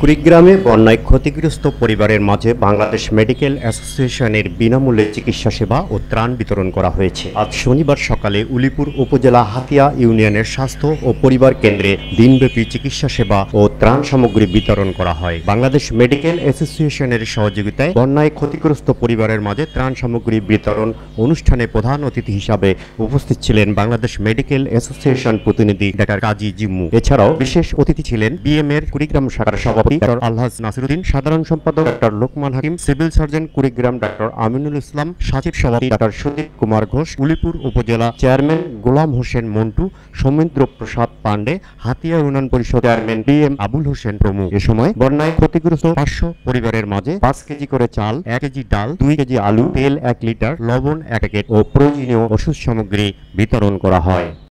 কুড়িগ্রামে বন্যায় ক্ষতিগ্রস্ত পরিবারের মাঝে বাংলাদেশ মেডিকেল অ্যাসোসিয়েশনের বিনামূল্যে চিকিৎসা সেবা ও ত্রাণ বিতরণ করা হয়েছে আজ শনিবার সকালে উলিপুর উপজেলা হাতিয়া ইউনিয়নের স্বাস্থ্য ও পরিবার কেন্দ্রে দিনব্যাপী চিকিৎসা সেবা ও ত্রাণ সামগ্রী বিতরণ করা হয় বাংলাদেশ মেডিকেল অ্যাসোসিয়েশনের সহযোগিতায় বন্যায় ক্ষতিগ্রস্ত পরিবারের মাঝে ত্রাণ সামগ্রী বিতরণ অনুষ্ঠানে প্রধান অতিথি হিসাবে উপস্থিত ছিলেন বাংলাদেশ মেডিকেল অ্যাসোসিয়েশন প্রতিনিধি ডাক্তার কাজী জিম্মু এছাড়াও বিশেষ অতিথি ছিলেন বিএম এর কুড়িগ্রাম শাখার সভাপতি সভাপতি ডক্টর আলহাজ নাসিরুদ্দিন সাধারণ সম্পাদক doctor Lokman Hakim civil surgeon Kurigram doctor Aminul Islam সাচিব সভাপতি ডক্টর সুদীপ কুমার ঘোষ উলিপুর উপজেলা চেয়ারম্যান গোলাম হোসেন মন্টু সৌমেন্দ্র প্রসাদ পান্ডে হাতিয়া ইউনিয়ন পরিষদ chairman B M Abul Hossain প্রমুখ এ সময় বন্যায় ক্ষতিগ্রস্ত পাঁচশো পরিবারের মাঝে পাঁচ কেজি করে চাল এক কেজি ডাল দুই কেজি আলু তেল এক লিটার লবণ এক প্যাকেট ও প্রয়োজনীয় ওষুধ সামগ্রী বিতরণ করা হয়